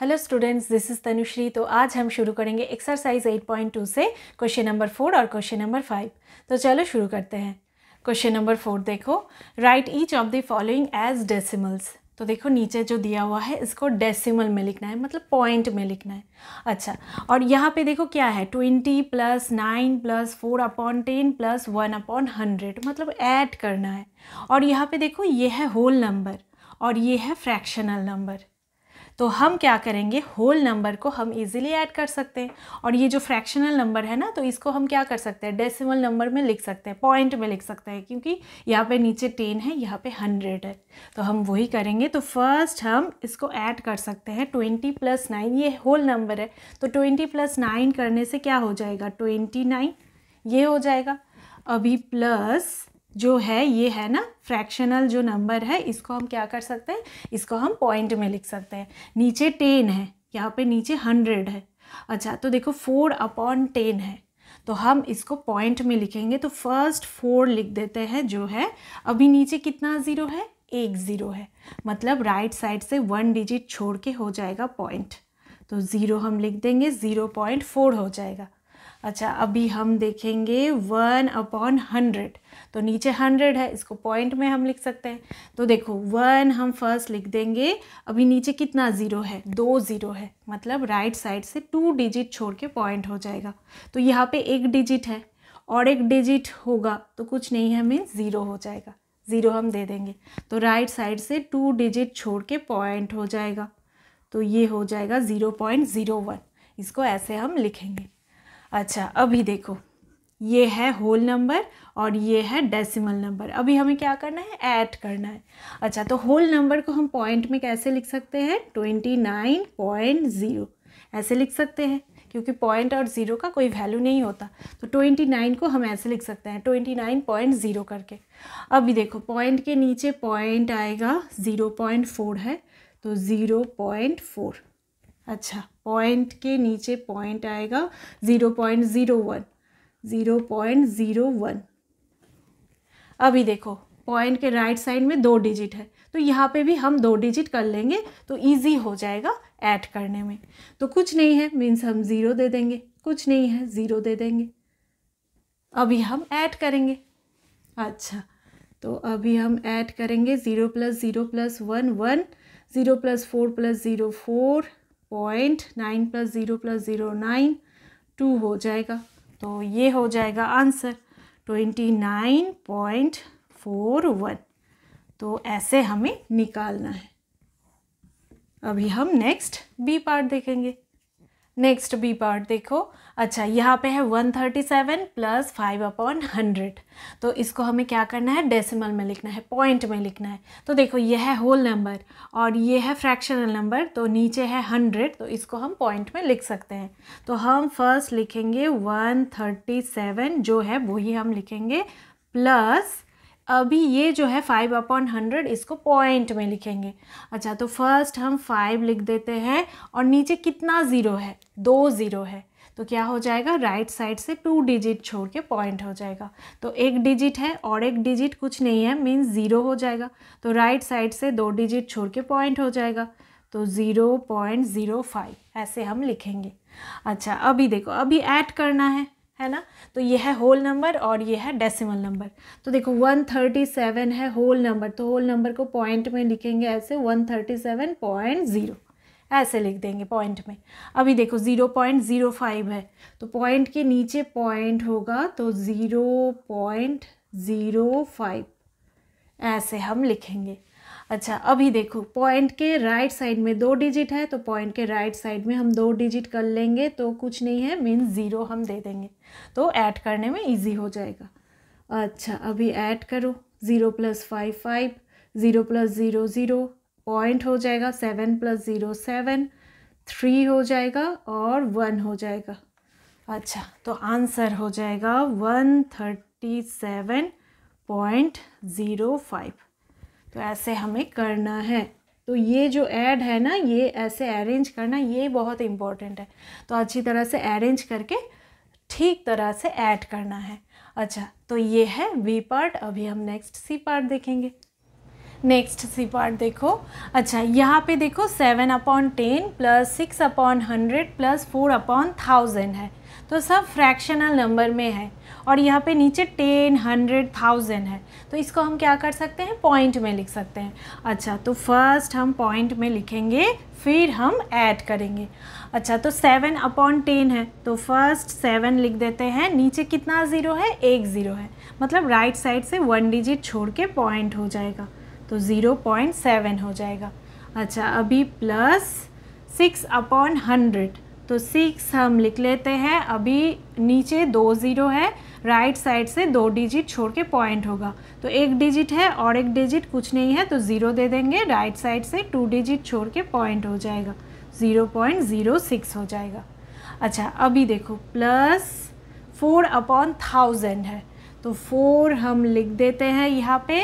hello students this is Tanushree तो आज हम शुरू करेंगे एक्सरसाइज 8.2 से क्वेश्चन नंबर फोर और क्वेश्चन नंबर फाइव तो चलो शुरू करते हैं क्वेश्चन नंबर फोर देखो right each of the following as decimals तो देखो नीचे जो दिया हुआ है इसको डेसिमल में लिखना है मतलब पॉइंट में लिखना है अच्छा और यहाँ पे देखो क्या है twenty plus nine plus four upon ten plus one upon hundred मतलब ऐड करना है और यहाँ पे देखो ये है होल नंबर और ये है फ्रैक्शनल नंबर तो हम क्या करेंगे होल नंबर को हम इजीली ऐड कर सकते हैं और ये जो फ्रैक्शनल नंबर है ना तो इसको हम क्या कर सकते हैं डेसिमल नंबर में लिख सकते हैं पॉइंट में लिख सकते हैं क्योंकि यहाँ पे नीचे टेन है यहाँ पे हंड्रेड है तो हम वही करेंगे तो फर्स्ट हम इसको ऐड कर सकते हैं ट्वेंटी प्लस नाइन ये होल नंबर है तो ट्वेंटी प्लस नाइन करने से क्या हो जाएगा ट्वेंटी नाइन ये हो जाएगा अभी प्लस जो है ये है ना फ्रैक्शनल जो नंबर है इसको हम क्या कर सकते हैं इसको हम पॉइंट में लिख सकते हैं नीचे टेन है यहाँ पे नीचे हंड्रेड है अच्छा तो देखो फोर अपॉन टेन है तो हम इसको पॉइंट में लिखेंगे तो फर्स्ट फोर लिख देते हैं जो है अभी नीचे कितना ज़ीरो है एक ज़ीरो है मतलब राइट साइड से वन डिजिट छोड़ के हो जाएगा पॉइंट तो ज़ीरो हम लिख देंगे ज़ीरो पॉइंट फोर हो जाएगा अच्छा अभी हम देखेंगे वन अपॉन हंड्रेड तो नीचे हंड्रेड है इसको पॉइंट में हम लिख सकते हैं तो देखो वन हम फर्स्ट लिख देंगे अभी नीचे कितना ज़ीरो है दो ज़ीरो है मतलब राइट साइड से टू डिजिट छोड़ के पॉइंट हो जाएगा तो यहाँ पे एक डिजिट है और एक डिजिट होगा तो कुछ नहीं है ज़ीरो हो जाएगा ज़ीरो हम दे देंगे तो राइट साइड से टू डिजिट छोड़ के पॉइंट हो जाएगा तो ये हो जाएगा ज़ीरो पॉइंट ज़ीरो वन इसको ऐसे हम लिखेंगे अच्छा अभी देखो ये है होल नंबर और ये है डेसिमल नंबर अभी हमें क्या करना है ऐड करना है अच्छा तो होल नंबर को हम पॉइंट में कैसे लिख सकते हैं ट्वेंटी नाइन पॉइंट ज़ीरो ऐसे लिख सकते हैं क्योंकि पॉइंट और ज़ीरो का कोई वैल्यू नहीं होता तो ट्वेंटी नाइन को हम ऐसे लिख सकते हैं ट्वेंटी नाइन पॉइंट ज़ीरो करके अभी देखो पॉइंट के नीचे पॉइंट आएगा ज़ीरो पॉइंट फोर है तो ज़ीरो पॉइंट फोर अच्छा पॉइंट के नीचे पॉइंट आएगा zero point zero one zero point zero one अभी देखो पॉइंट के राइट साइड में दो डिजिट है तो यहाँ पे भी हम दो डिजिट कर लेंगे तो इजी हो जाएगा ऐड करने में तो कुछ नहीं है मीन्स हम ज़ीरो दे देंगे कुछ नहीं है ज़ीरो दे देंगे अभी हम ऐड करेंगे अच्छा तो अभी हम ऐड करेंगे zero plus zero plus one one zero plus four plus zero four point nine plus zero plus zero nine two हो जाएगा तो ये हो जाएगा answer twenty nine point four one तो ऐसे हमें निकालना है अभी हम नेक्स्ट बी पार्ट देखेंगे नेक्स्ट बी पार्ट देखो अच्छा यहाँ पे है one thirty seven plus five upon hundred तो इसको हमें क्या करना है डेसिमल में लिखना है पॉइंट में लिखना है तो देखो यह है होल नंबर और ये है फ्रैक्शनल नंबर तो नीचे है हंड्रेड तो इसको हम पॉइंट में लिख सकते हैं तो हम फर्स्ट लिखेंगे वन थर्टी सेवन जो है वही हम लिखेंगे प्लस अभी ये जो है फाइव अपॉन हंड्रेड इसको पॉइंट में लिखेंगे अच्छा तो फर्स्ट हम फाइव लिख देते हैं और नीचे कितना ज़ीरो है दो ज़ीरो है तो क्या हो जाएगा राइट साइड से टू डिजिट छोड़ के पॉइंट हो जाएगा तो एक डिजिट है और एक डिजिट कुछ नहीं है मीन्स ज़ीरो हो जाएगा तो राइट साइड से दो डिजिट छोड़ के पॉइंट हो जाएगा तो ज़ीरो पॉइंट ज़ीरो फाइव ऐसे हम लिखेंगे अच्छा अभी देखो अभी ऐड करना है है ना तो ये है होल नंबर और ये है डेसिमल नंबर तो देखो 137 है होल नंबर तो होल नंबर को पॉइंट में लिखेंगे ऐसे 137.0 ऐसे लिख देंगे पॉइंट में अभी देखो ज़ीरो पॉइंट ज़ीरो फाइव है तो पॉइंट के नीचे पॉइंट होगा तो ज़ीरो पॉइंट ज़ीरो फाइव ऐसे हम लिखेंगे अच्छा अभी देखो पॉइंट के राइट साइड में दो डिजिट है तो पॉइंट के राइट साइड में हम दो डिजिट कर लेंगे तो कुछ नहीं है मीन्स ज़ीरो हम दे देंगे तो ऐड करने में इजी हो जाएगा अच्छा अभी ऐड करो zero plus five five zero plus zero zero point हो जाएगा seven plus zero seven three हो जाएगा और वन हो जाएगा अच्छा तो आंसर हो जाएगा one thirty seven point zero five तो ऐसे हमें करना है तो ये जो ऐड है ना ये ऐसे अरेंज करना ये बहुत इम्पॉर्टेंट है तो अच्छी तरह से अरेंज करके ठीक तरह से ऐड करना है अच्छा तो ये है वी पार्ट अभी हम नेक्स्ट सी पार्ट देखेंगे नेक्स्ट सी पार्ट देखो अच्छा यहाँ पे देखो seven upon ten plus six upon hundred plus four upon thousand है तो सब फ्रैक्शनल नंबर में है और यहाँ पे नीचे टेन हंड्रेड थाउजेंड है तो इसको हम क्या कर सकते हैं पॉइंट में लिख सकते हैं अच्छा तो फर्स्ट हम पॉइंट में लिखेंगे फिर हम ऐड करेंगे अच्छा तो सेवन अपॉन टेन है तो फर्स्ट सेवन लिख देते हैं नीचे कितना ज़ीरो है एक ज़ीरो है मतलब राइट साइड से वन डिजिट छोड़ के पॉइंट हो जाएगा तो ज़ीरो पॉइंट सेवन हो जाएगा अच्छा अभी प्लस सिक्स अपॉन हंड्रेड तो सिक्स हम लिख लेते हैं अभी नीचे दो ज़ीरो है राइट साइड से दो डिजिट छोड़ के पॉइंट होगा तो एक डिजिट है और एक डिजिट कुछ नहीं है तो ज़ीरो दे देंगे राइट साइड से टू डिजिट छोड़ के पॉइंट हो जाएगा ज़ीरो पॉइंट ज़ीरो सिक्स हो जाएगा अच्छा अभी देखो प्लस फोर अपॉन थाउजेंड है तो फोर हम लिख देते हैं यहाँ पे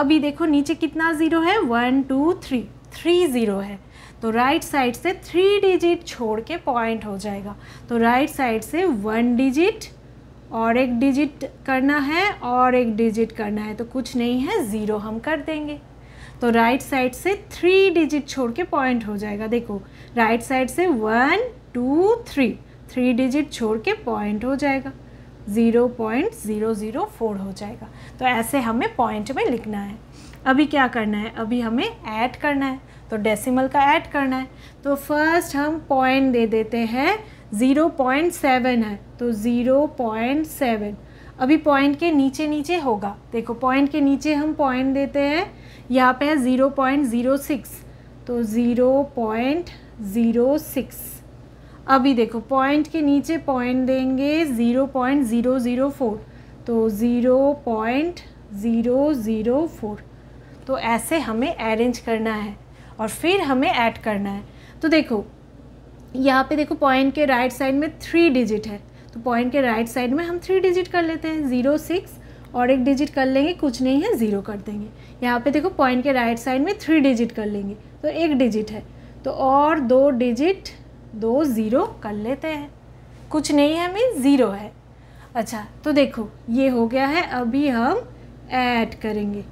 अभी देखो नीचे कितना ज़ीरो है one two three three zero है तो राइट साइड से थ्री डिजिट छोड़ के पॉइंट हो जाएगा तो राइट साइड से वन डिजिट और एक डिजिट करना है और एक डिजिट करना है तो कुछ नहीं है ज़ीरो हम कर देंगे तो राइट साइड से थ्री डिजिट छोड़ के पॉइंट हो जाएगा देखो राइट साइड से one two three three digit छोड़ के पॉइंट हो जाएगा 0.004 हो जाएगा तो ऐसे हमें पॉइंट में लिखना है अभी क्या करना है अभी हमें ऐड करना है तो डेसिमल का ऐड करना है तो फर्स्ट हम पॉइंट दे देते हैं 0.7 है तो 0.7 अभी पॉइंट के नीचे नीचे होगा देखो पॉइंट के नीचे हम पॉइंट देते हैं यहाँ पे है 0.06 तो 0.06 अभी देखो पॉइंट के नीचे पॉइंट देंगे zero point zero zero four तो zero point zero zero four तो ऐसे हमें अरेंज करना है और फिर हमें ऐड करना है तो देखो यहाँ पे देखो पॉइंट के राइट साइड में थ्री डिजिट है तो पॉइंट के राइट साइड में हम थ्री डिजिट कर लेते हैं ज़ीरो सिक्स और एक डिजिट कर लेंगे कुछ नहीं है ज़ीरो कर देंगे यहाँ पे देखो पॉइंट के राइट साइड में थ्री डिजिट कर लेंगे तो एक डिजिट है तो और दो डिजिट दो ज़ीरो कर लेते हैं कुछ नहीं है मीन ज़ीरो है अच्छा तो देखो ये हो गया है अभी हम ऐड करेंगे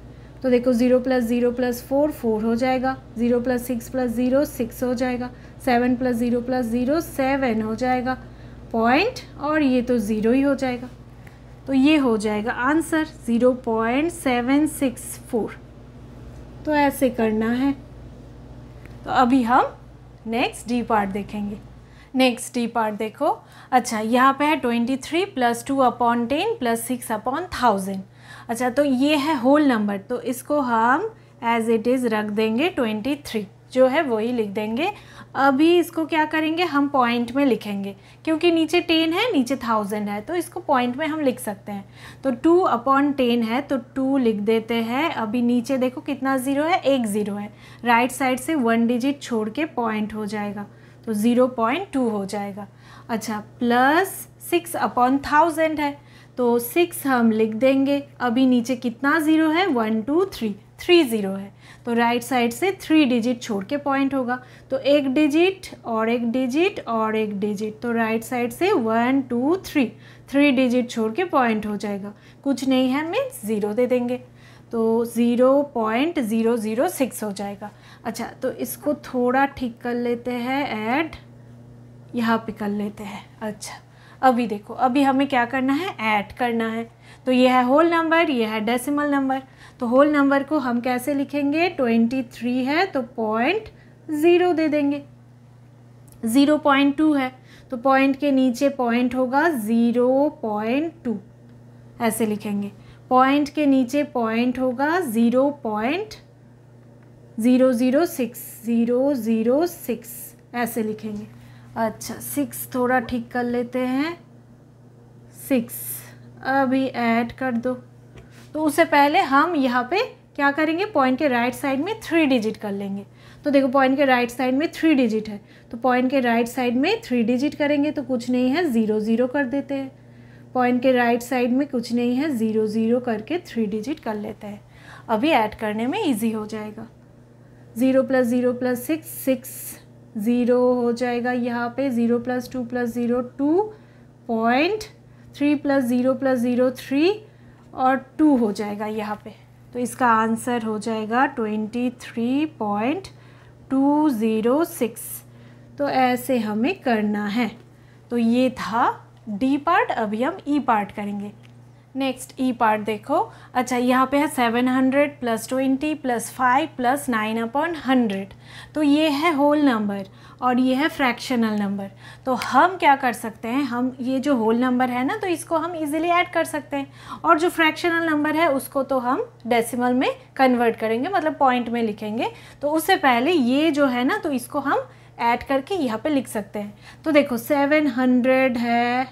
तो देखो zero plus zero plus four four हो जाएगा zero plus six plus zero six हो जाएगा seven plus zero plus zero seven हो जाएगा पॉइंट और ये तो ज़ीरो ही हो जाएगा तो ये हो जाएगा answer zero point seven six four तो ऐसे करना है तो अभी हम नेक्स्ट डी पार्ट देखेंगे नेक्स्ट डी पार्ट देखो अच्छा यहाँ पे है twenty three plus two upon ten plus six upon thousand अच्छा तो ये है होल नंबर तो इसको हम एज इट इज़ रख देंगे ट्वेंटी थ्री जो है वही लिख देंगे अभी इसको क्या करेंगे हम पॉइंट में लिखेंगे क्योंकि नीचे टेन है नीचे थाउजेंड है तो इसको पॉइंट में हम लिख सकते हैं तो टू अपॉन टेन है तो टू लिख देते हैं अभी नीचे देखो कितना ज़ीरो है एक ज़ीरो है राइट साइड से वन डिजिट छोड़ के पॉइंट हो जाएगा तो ज़ीरो पॉइंट टू हो जाएगा अच्छा प्लस सिक्स अपॉन थाउजेंड है तो सिक्स हम लिख देंगे अभी नीचे कितना ज़ीरो है one two three three zero है तो राइट साइड से थ्री डिजिट छोड़ के पॉइंट होगा तो एक डिजिट और एक डिजिट और एक डिजिट तो राइट साइड से one two three three digit छोड़ के पॉइंट हो जाएगा कुछ नहीं है मीन्स ज़ीरो दे देंगे तो zero point zero zero six हो जाएगा अच्छा तो इसको थोड़ा ठीक कर लेते हैं ऐड यहाँ पे कर लेते हैं अच्छा अभी देखो अभी हमें क्या करना है ऐड करना है तो ये है होल नंबर ये है डेसिमल नंबर तो होल नंबर को हम कैसे लिखेंगे ट्वेंटी थ्री है तो पॉइंट ज़ीरो दे देंगे ज़ीरो पॉइंट टू है तो पॉइंट के नीचे पॉइंट होगा ज़ीरो पॉइंट टू ऐसे लिखेंगे पॉइंट के नीचे पॉइंट होगा zero point zero zero six zero zero six ऐसे लिखेंगे अच्छा सिक्स थोड़ा ठीक कर लेते हैं सिक्स अभी ऐड कर दो तो उससे पहले हम यहाँ पे क्या करेंगे पॉइंट के राइट साइड में थ्री डिजिट कर लेंगे तो देखो पॉइंट के राइट साइड में थ्री डिजिट है तो पॉइंट के राइट साइड में थ्री डिजिट करेंगे तो कुछ नहीं है ज़ीरो ज़ीरो कर देते हैं पॉइंट के राइट साइड में कुछ नहीं है ज़ीरो ज़ीरो करके थ्री डिजिट कर लेते हैं अभी ऐड करने में ईजी हो जाएगा zero plus zero plus six six zero हो जाएगा यहाँ पे zero plus two plus zero two point three plus zero plus zero three और टू हो जाएगा यहाँ पे तो इसका आंसर हो जाएगा twenty three point two zero six तो ऐसे हमें करना है तो ये था डी पार्ट अभी हम ई e पार्ट करेंगे नेक्स्ट ई पार्ट देखो अच्छा यहाँ पे है seven hundred plus twenty plus five plus nine upon hundred तो ये है होल नंबर और ये है फ्रैक्शनल नंबर तो हम क्या कर सकते हैं हम ये जो होल नंबर है ना तो इसको हम इजीली ऐड कर सकते हैं और जो फ्रैक्शनल नंबर है उसको तो हम डेसिमल में कन्वर्ट करेंगे मतलब पॉइंट में लिखेंगे तो उससे पहले ये जो है ना तो इसको हम ऐड करके यहाँ पर लिख सकते हैं तो देखो सेवन हंड्रेड है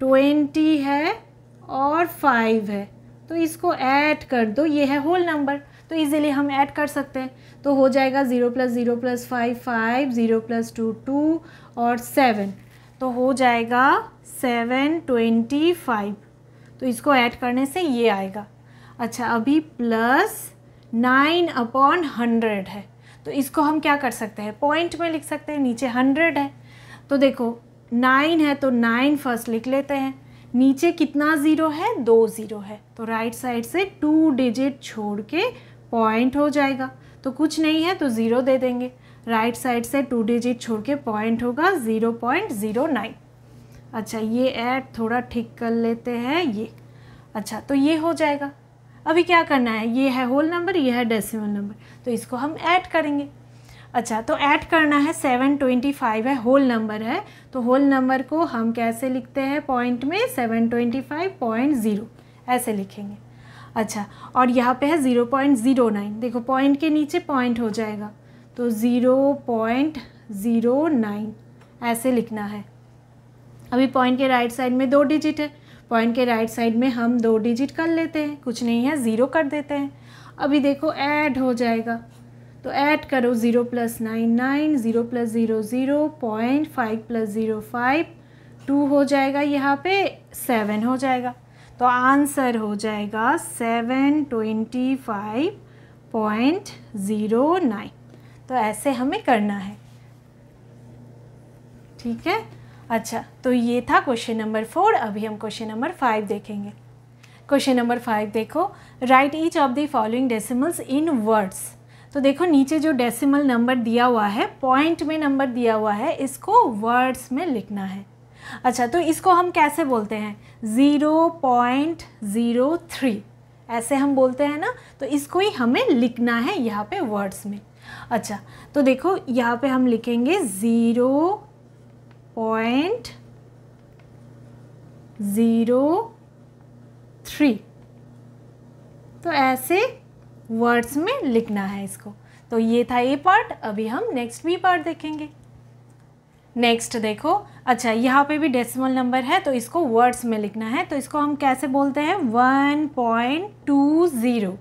ट्वेंटी है और फाइव है तो इसको ऐड कर दो ये है होल नंबर तो इजीली हम ऐड कर सकते हैं तो हो जाएगा zero plus zero plus five five zero plus two two और सेवन तो हो जाएगा सेवन ट्वेंटी फाइव तो इसको ऐड करने से ये आएगा अच्छा अभी प्लस नाइन अपॉन हंड्रेड है तो इसको हम क्या कर सकते हैं पॉइंट में लिख सकते हैं नीचे हंड्रेड है तो देखो नाइन है तो नाइन फर्स्ट लिख लेते हैं नीचे कितना ज़ीरो है दो ज़ीरो है तो राइट साइड से टू डिजिट छोड़ के पॉइंट हो जाएगा तो कुछ नहीं है तो ज़ीरो दे देंगे राइट साइड से टू डिजिट छोड़ के पॉइंट होगा ज़ीरो पॉइंट ज़ीरो नाइन अच्छा ये ऐड थोड़ा ठीक कर लेते हैं ये अच्छा तो ये हो जाएगा अभी क्या करना है ये है होल नंबर ये है डेसिमल नंबर तो इसको हम ऐड करेंगे अच्छा तो ऐड करना है सेवन ट्वेंटी फाइव है होल नंबर है तो होल नंबर को हम कैसे लिखते हैं पॉइंट में seven twenty five point zero ऐसे लिखेंगे अच्छा और यहाँ पे है ज़ीरो पॉइंट ज़ीरो नाइन देखो पॉइंट के नीचे पॉइंट हो जाएगा तो ज़ीरो पॉइंट ज़ीरो नाइन ऐसे लिखना है अभी पॉइंट के राइट साइड में दो डिजिट है पॉइंट के राइट साइड में हम दो डिजिट कर लेते हैं कुछ नहीं है ज़ीरो कर देते हैं अभी देखो ऐड हो जाएगा तो ऐड करो zero plus nine nine zero plus zero zero point five plus zero five two हो जाएगा यहाँ पे सेवन हो जाएगा तो आंसर हो जाएगा seven twenty five point zero nine तो ऐसे हमें करना है ठीक है अच्छा तो ये था क्वेश्चन नंबर फोर अभी हम क्वेश्चन नंबर फाइव देखेंगे क्वेश्चन नंबर फाइव देखो right each of the following decimals in words तो देखो नीचे जो डेसिमल नंबर दिया हुआ है पॉइंट में नंबर दिया हुआ है इसको वर्ड्स में लिखना है अच्छा तो इसको हम कैसे बोलते हैं ज़ीरो पॉइंट ज़ीरो थ्री ऐसे हम बोलते हैं ना तो इसको ही हमें लिखना है यहाँ पे वर्ड्स में अच्छा तो देखो यहाँ पे हम लिखेंगे ज़ीरो पॉइंट ज़ीरो थ्री तो ऐसे वर्ड्स में लिखना है इसको तो ये था ए पार्ट अभी हम नेक्स्ट बी पार्ट देखेंगे नेक्स्ट देखो अच्छा यहाँ पे भी डेसिमल नंबर है तो इसको वर्ड्स में लिखना है तो इसको हम कैसे बोलते हैं one point two zero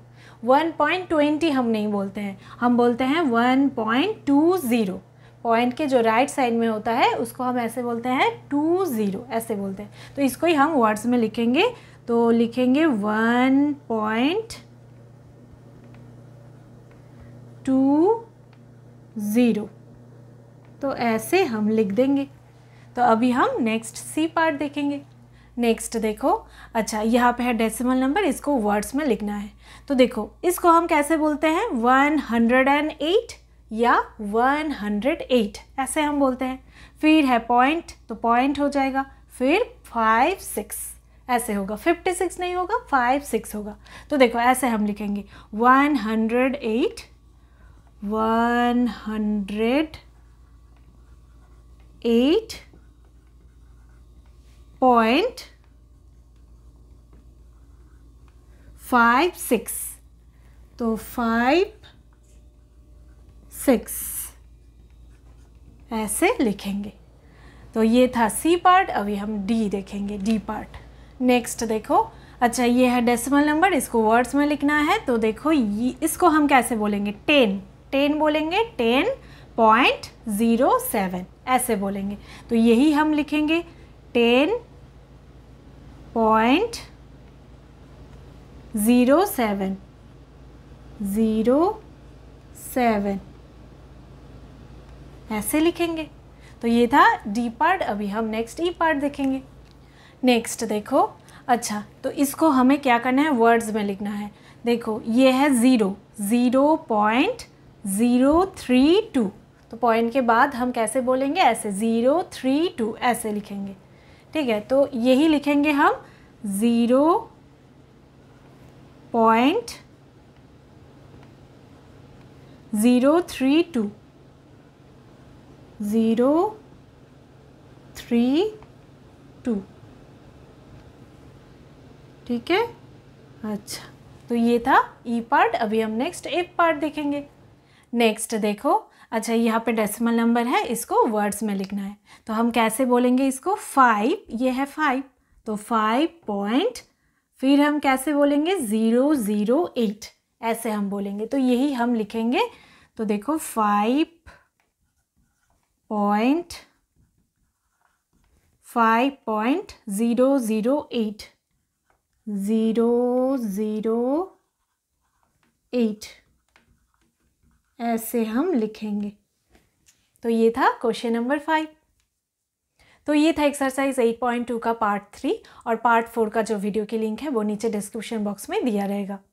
one point twenty हम नहीं बोलते हैं हम बोलते हैं one point two zero point के जो राइट साइड में होता है उसको हम ऐसे बोलते हैं टू ज़ीरो ऐसे बोलते हैं तो इसको ही हम वर्ड्स में लिखेंगे तो लिखेंगे वन पॉइंट टू ज़ीरो तो ऐसे हम लिख देंगे तो अभी हम नेक्स्ट सी पार्ट देखेंगे नेक्स्ट देखो अच्छा यहाँ पे है डेसिमल नंबर इसको वर्ड्स में लिखना है तो देखो इसको हम कैसे बोलते हैं वन हंड्रेड एंड एट या वन हंड्रेड एट ऐसे हम बोलते हैं फिर है पॉइंट तो पॉइंट हो जाएगा फिर फाइव सिक्स ऐसे होगा फिफ्टी सिक्स नहीं होगा फाइव सिक्स होगा तो देखो ऐसे हम लिखेंगे one hundred eight one hundred eight point five six तो फाइव सिक्स ऐसे लिखेंगे तो ये था सी पार्ट अभी हम डी देखेंगे डी पार्ट नेक्स्ट देखो अच्छा ये है डेसिमल नंबर इसको वर्ड्स में लिखना है तो देखो ये इसको हम कैसे बोलेंगे टेन टेन बोलेंगे टेन पॉइंट ज़ीरो सेवन ऐसे बोलेंगे तो यही हम लिखेंगे ten point zero seven zero seven ऐसे लिखेंगे तो ये था डी पार्ट अभी हम नेक्स्ट ई पार्ट देखेंगे नेक्स्ट देखो अच्छा तो इसको हमें क्या करना है वर्ड्स में लिखना है देखो ये है zero zero point zero three two तो पॉइंट के बाद हम कैसे बोलेंगे ऐसे ज़ीरो थ्री टू ऐसे लिखेंगे ठीक है तो यही लिखेंगे हम zero point zero three two zero three two ठीक है अच्छा तो ये था ई e पार्ट अभी हम नेक्स्ट एक पार्ट देखेंगे नेक्स्ट देखो अच्छा यहाँ पे डेसिमल नंबर है इसको वर्ड्स में लिखना है तो हम कैसे बोलेंगे इसको फाइव ये है फाइव तो फाइव पॉइंट फिर हम कैसे बोलेंगे ज़ीरो ज़ीरो एट ऐसे हम बोलेंगे तो यही हम लिखेंगे तो देखो five point five point zero zero eight zero zero eight ऐसे हम लिखेंगे तो ये था क्वेश्चन नंबर फाइव तो ये था एक्सरसाइज एट पॉइंट टू का पार्ट थ्री और पार्ट फोर का जो वीडियो की लिंक है वो नीचे डिस्क्रिप्शन बॉक्स में दिया रहेगा